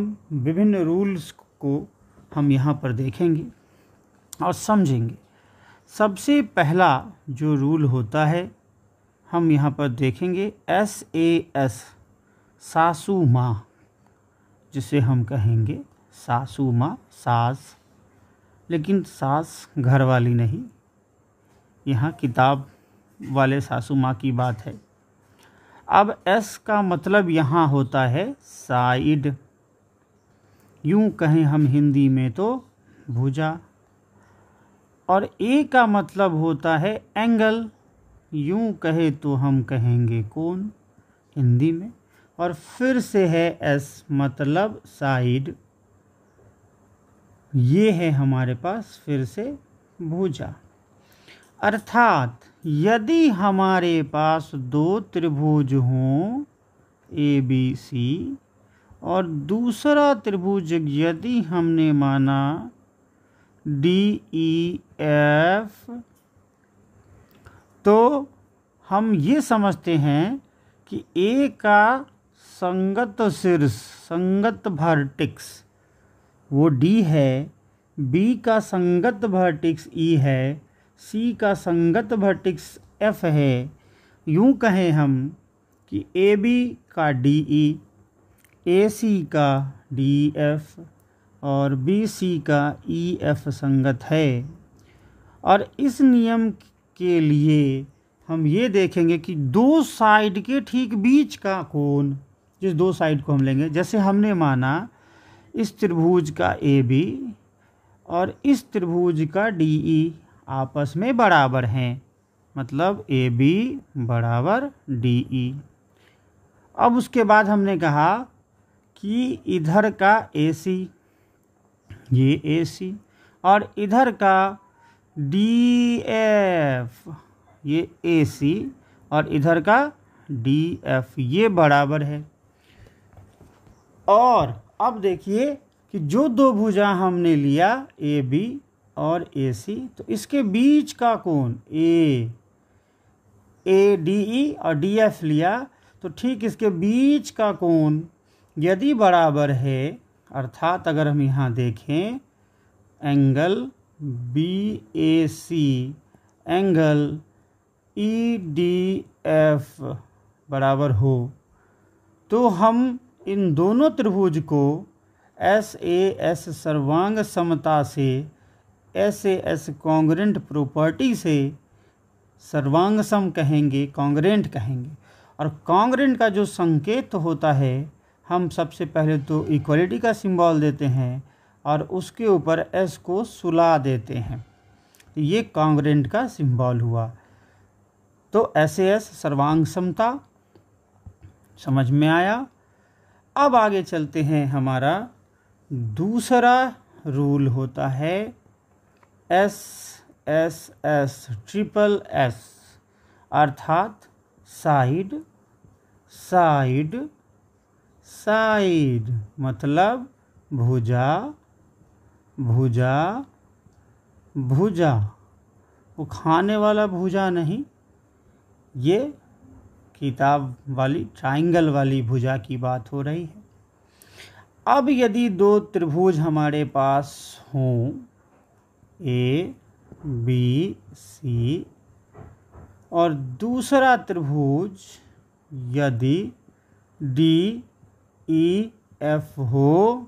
विभिन्न रूल्स को हम यहाँ पर देखेंगे और समझेंगे सबसे पहला जो रूल होता है हम यहाँ पर देखेंगे एस ए एस सासू माँ जिसे हम कहेंगे सासू माँ सास लेकिन सास घर वाली नहीं यहाँ किताब वाले सासू माँ की बात है अब एस का मतलब यहाँ होता है साइड यूं कहें हम हिंदी में तो भुजा और ए का मतलब होता है एंगल यूं कहे तो हम कहेंगे कौन हिंदी में और फिर से है एस मतलब साइड ये है हमारे पास फिर से भुजा अर्थात यदि हमारे पास दो त्रिभुज हों ए बी सी और दूसरा त्रिभुज यदि हमने माना डी ई एफ तो हम ये समझते हैं कि ए का संगत शीर्ष संगत भर्टिक्स वो डी है बी का संगत भर्टिक्स ई e है सी का संगत भर्टिक्स एफ है यूं कहें हम कि ए बी का D E e, A C का डी एफ और बी सी का ई e एफ संगत है और इस नियम के लिए हम ये देखेंगे कि दो साइड के ठीक बीच का कोण जिस दो साइड को हम लेंगे जैसे हमने माना इस त्रिभुज का ए बी और इस त्रिभुज का डी ई e आपस में बराबर हैं मतलब ए बी बराबर डी ई e। अब उसके बाद हमने कहा कि इधर का एसी ये एसी और इधर का डी एफ ये एसी और इधर का डी एफ ये बराबर है और अब देखिए कि जो दो भुजा हमने लिया ए बी और ए सी तो इसके बीच का कोण ए ए डी ई और डी एफ लिया तो ठीक इसके बीच का कोण यदि बराबर है अर्थात अगर हम यहाँ देखें angle B A C angle E D F बराबर हो तो हम इन दोनों त्रिभुज को एस ए एस सर्वांग समता से S A S congruent property से सर्वांग सम कहेंगे कांग्रेंट कहेंगे और कॉन्ग्रेंट का जो संकेत होता है हम सबसे पहले तो इक्वलिटी का सिंबल देते हैं और उसके ऊपर एस को सुला देते हैं ये कांग्रेंट का सिंबल हुआ तो एस एस सर्वांग समता समझ में आया अब आगे चलते हैं हमारा दूसरा रूल होता है S S S triple S अर्थात साइड साइड साइड मतलब भुजा भुजा भुजा वो खाने वाला भुजा नहीं ये किताब वाली ट्राइंगल वाली भुजा की बात हो रही है अब यदि दो त्रिभुज हमारे पास हों ए बी सी और दूसरा त्रिभुज यदि डी ई e, एफ हो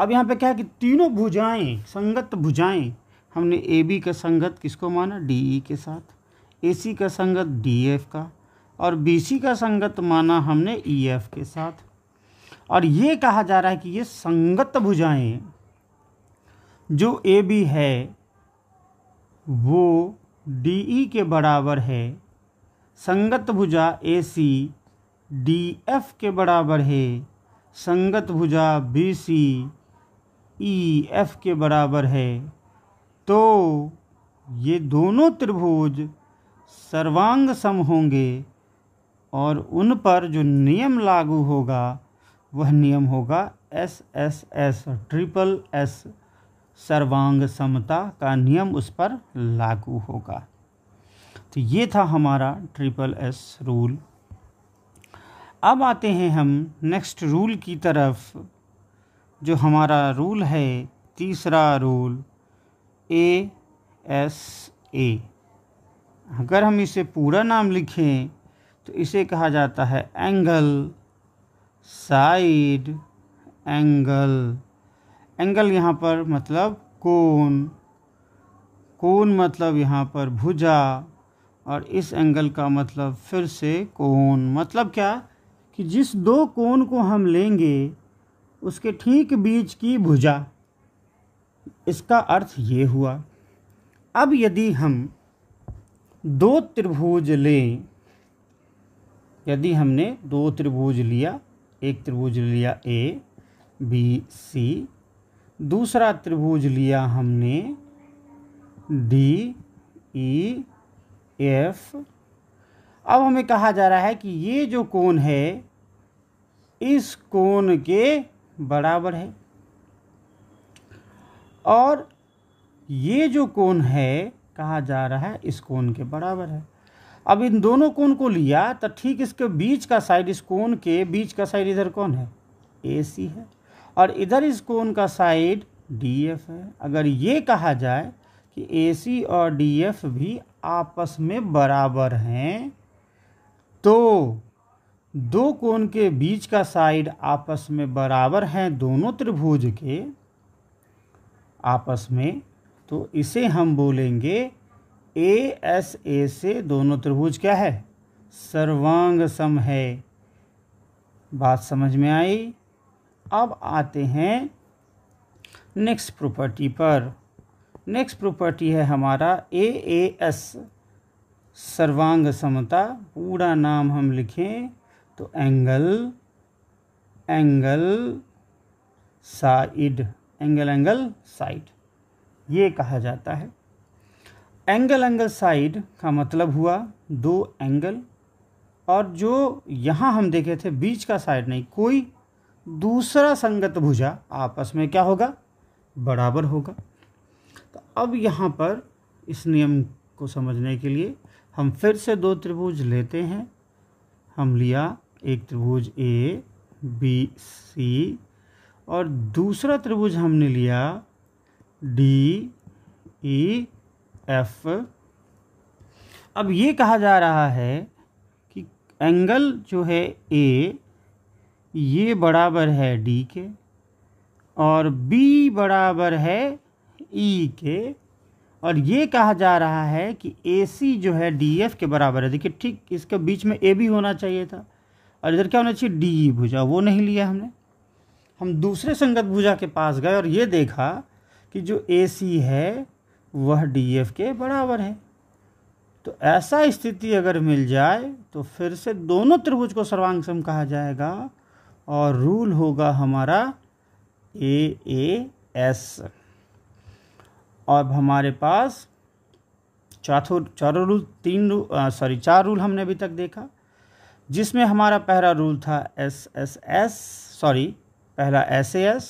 अब यहाँ पे क्या है कि तीनों भुजाएं संगत भुजाएं हमने ए बी का संगत किसको माना डी ई e के साथ ए सी का संगत डी एफ का और बी सी का संगत माना हमने ई e, एफ के साथ और ये कहा जा रहा है कि ये संगत भुजाएं जो ए बी है वो डी ई के बराबर है संगत भुजा ए सी डी एफ के बराबर है संगत भुजा बी सी ई एफ के बराबर है तो ये दोनों त्रिभुज सर्वांग सम होंगे और उन पर जो नियम लागू होगा वह नियम होगा S S S triple S सर्वांग समता का नियम उस पर लागू होगा तो ये था हमारा ट्रिपल एस रूल अब आते हैं हम नेक्स्ट रूल की तरफ जो हमारा रूल है तीसरा रूल ए एस ए अगर हम इसे पूरा नाम लिखें तो इसे कहा जाता है एंगल साइड एंगल एंगल यहाँ पर मतलब कोण कोण मतलब यहाँ पर भुजा और इस एंगल का मतलब फिर से कोण मतलब क्या कि जिस दो कोण को हम लेंगे उसके ठीक बीच की भुजा इसका अर्थ ये हुआ अब यदि हम दो त्रिभुज लें यदि हमने दो त्रिभुज लिया एक त्रिभुज लिया ए बी सी दूसरा त्रिभुज लिया हमने डी ई एफ अब हमें कहा जा रहा है कि ये जो कोण है इस कोण के बराबर है और ये जो कोण है कहा जा रहा है इस कोण के बराबर है अब इन दोनों कोण को लिया तो ठीक इसके बीच का साइड इस कोण के बीच का साइड इधर कौन है ए सी है और इधर इस कोण का साइड डी एफ है अगर ये कहा जाए कि ए सी और डी एफ भी आपस में बराबर हैं तो दो कोण के बीच का साइड आपस में बराबर हैं दोनों त्रिभुज के आपस में तो इसे हम बोलेंगे ए एस ए से दोनों त्रिभुज क्या है सर्वांग सम है बात समझ में आई अब आते हैं नेक्स्ट प्रॉपर्टी पर नेक्स्ट प्रॉपर्टी है हमारा ए ए एस सर्वांग समता पूरा नाम हम लिखें तो angle angle side angle angle side ये कहा जाता है एंगल एंगल साइड का मतलब हुआ दो एंगल और जो यहाँ हम देखे थे बीच का साइड नहीं कोई दूसरा संगत भुजा आपस में क्या होगा बराबर होगा तो अब यहाँ पर इस नियम को समझने के लिए हम फिर से दो त्रिभुज लेते हैं हम लिया एक त्रिभुज ए बी सी और दूसरा त्रिभुज हमने लिया डी ई एफ अब ये कहा जा रहा है कि एंगल जो है ए ये बराबर है डी के और बी बराबर है ई e के और ये कहा जा रहा है कि ए सी जो है डी एफ के बराबर है देखिए ठीक इसके बीच में ए भी होना चाहिए था और इधर क्या होना चाहिए डी ई भुजा वो नहीं लिया हमने हम दूसरे संगत भुजा के पास गए और ये देखा कि जो ए सी है वह डी एफ के बराबर है तो ऐसा स्थिति अगर मिल जाए तो फिर से दोनों त्रिभुज को सर्वांगसम कहा जाएगा और रूल होगा हमारा ए ए एस अब हमारे पास चौथो चारों रूल तीन रूल सॉरी चार रूल हमने अभी तक देखा जिसमें हमारा पहला रूल था एस एस एस सॉरी पहला एस ए एस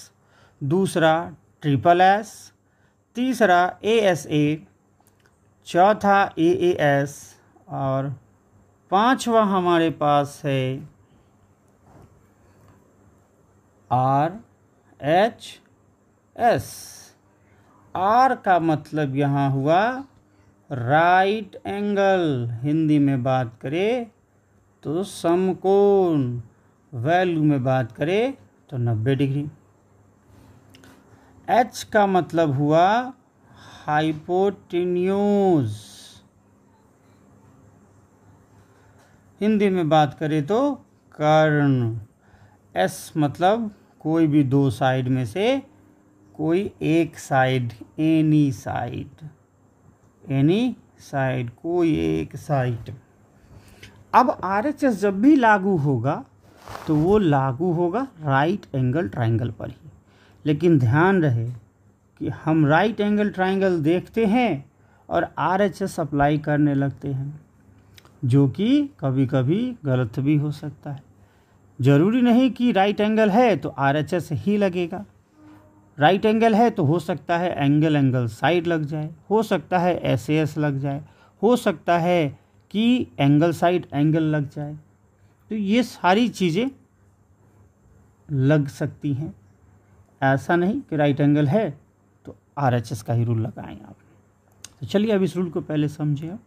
दूसरा ट्रिपल एस तीसरा ए एस ए चौथा ए ए एस और पांचवा हमारे पास है आर एच एस आर का मतलब यहाँ हुआ राइट एंगल हिंदी में बात करें तो समकोण वैल्यू में बात करें तो 90 डिग्री एच का मतलब हुआ हाइपोटिन्यूज हिंदी में बात करें तो कर्ण एस मतलब कोई भी दो साइड में से कोई एक side any side any side कोई एक साइड अब आर जब भी लागू होगा तो वो लागू होगा राइट एंगल ट्राइंगल पर ही लेकिन ध्यान रहे कि हम राइट एंगल ट्राइंगल देखते हैं और आर एच एस अप्लाई करने लगते हैं जो कि कभी कभी गलत भी हो सकता है ज़रूरी नहीं कि राइट एंगल है तो आर एच एस ही लगेगा राइट एंगल है तो हो सकता है एंगल एंगल साइड लग जाए हो सकता है एस एस लग जाए हो सकता है कि एंगल साइड एंगल लग जाए तो ये सारी चीज़ें लग सकती हैं ऐसा नहीं कि राइट एंगल है तो आर एच एस का ही रूल लगाएं आप तो चलिए अब इस रूल को पहले समझे आप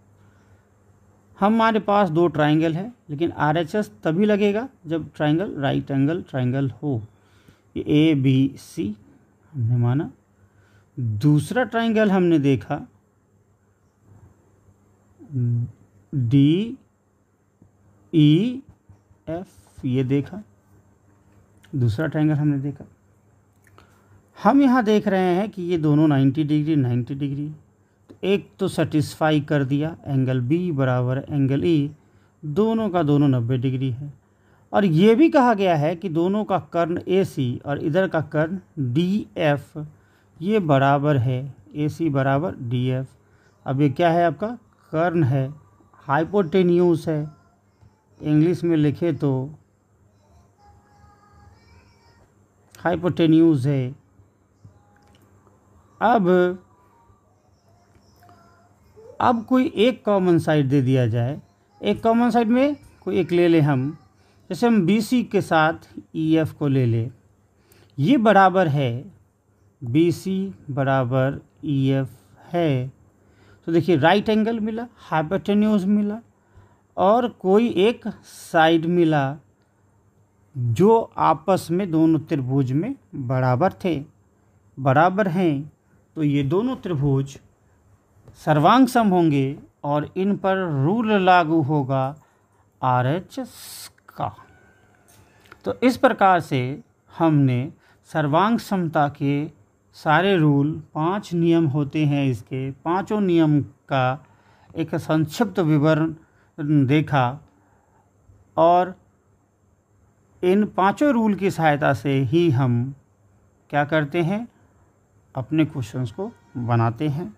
हमारे पास दो ट्राइंगल है लेकिन आर एच एस तभी लगेगा जब ट्राइंगल राइट एंगल ट्राइंगल हो ये ए बी सी हमने माना दूसरा ट्राइंगल हमने देखा डी ई एफ ये देखा दूसरा ट्रायंगल हमने देखा हम यहाँ देख रहे हैं कि ये दोनों 90 डिग्री 90 डिग्री तो एक तो सेटिस्फाई कर दिया एंगल बी बराबर एंगल ई e। दोनों का दोनों 90 डिग्री है और ये भी कहा गया है कि दोनों का कर्ण ए सी और इधर का कर्ण डी एफ ये बराबर है ए सी बराबर डी एफ अब ये क्या है आपका कर्ण है हाइपोटेन्यूस है इंग्लिश में लिखे तो हाइपोटेन्यूज है अब अब कोई एक कॉमन साइड दे दिया जाए एक कॉमन साइड में कोई एक ले लें हम जैसे हम बी सी के साथ ई e एफ को ले लें ये बराबर है बी सी बराबर ई e एफ है तो देखिए राइट एंगल मिला हाइपरटेन्यूज मिला और कोई एक साइड मिला जो आपस में दोनों त्रिभुज में बराबर थे बराबर हैं तो ये दोनों त्रिभुज सर्वांग सम होंगे और इन पर रूल लागू होगा आर एच का तो इस प्रकार से हमने सर्वांग समता के सारे रूल पांच नियम होते हैं इसके पांचों नियम का एक संक्षिप्त विवरण देखा और इन पांचों रूल की सहायता से ही हम क्या करते हैं अपने क्वेश्चंस को बनाते हैं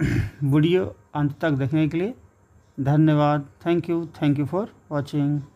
वीडियो अंत तक देखने के लिए धन्यवाद thank you thank you for watching